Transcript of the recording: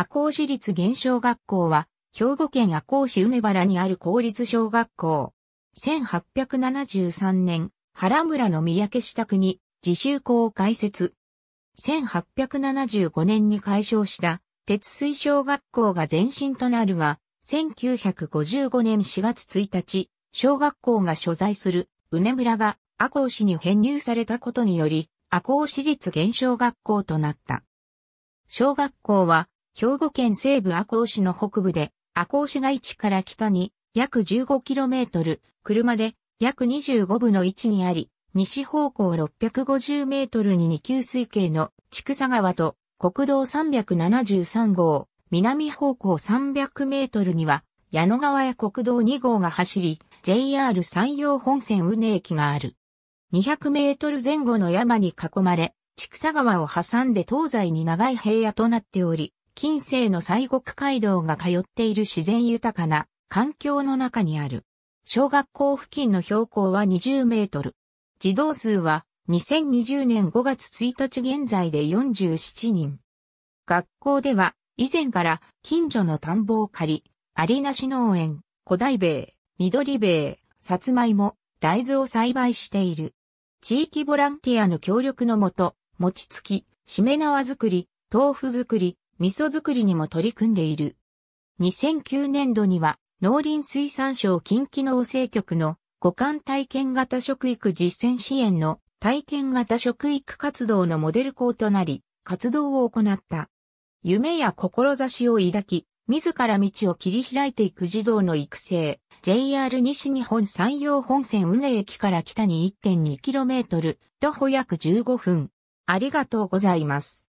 赤穂市立現象学校は、兵庫県赤穂市梅原にある公立小学校。1873年、原村の三宅支度に自習校を開設。1875年に解消した鉄水小学校が前身となるが、1955年4月1日、小学校が所在する梅村が赤穂市に編入されたことにより、赤穂市立現象学校となった。小学校は兵庫県西部赤穂市の北部で、赤穂市街地から北に約 15km、車で約25分の位置にあり、西方向 650m に2級水系の畜佐川と国道373号、南方向 300m には矢野川や国道2号が走り、JR 山陽本線宇根駅がある。200メートル前後の山に囲まれ、畜佐川を挟んで東西に長い平野となっており、近世の西国街道が通っている自然豊かな環境の中にある。小学校付近の標高は20メートル。児童数は2020年5月1日現在で47人。学校では以前から近所の田んぼを借り、ありなし農園、古代米、緑米、さつまいも、大豆を栽培している。地域ボランティアの協力のもと、餅つき、しめ縄作り、豆腐作り、味噌作りにも取り組んでいる。2009年度には農林水産省近畿農政局の五感体験型食育実践支援の体験型食育活動のモデル校となり、活動を行った。夢や志を抱き、自ら道を切り開いていく児童の育成、JR 西日本山陽本線運営駅から北に 1.2km、徒歩約15分。ありがとうございます。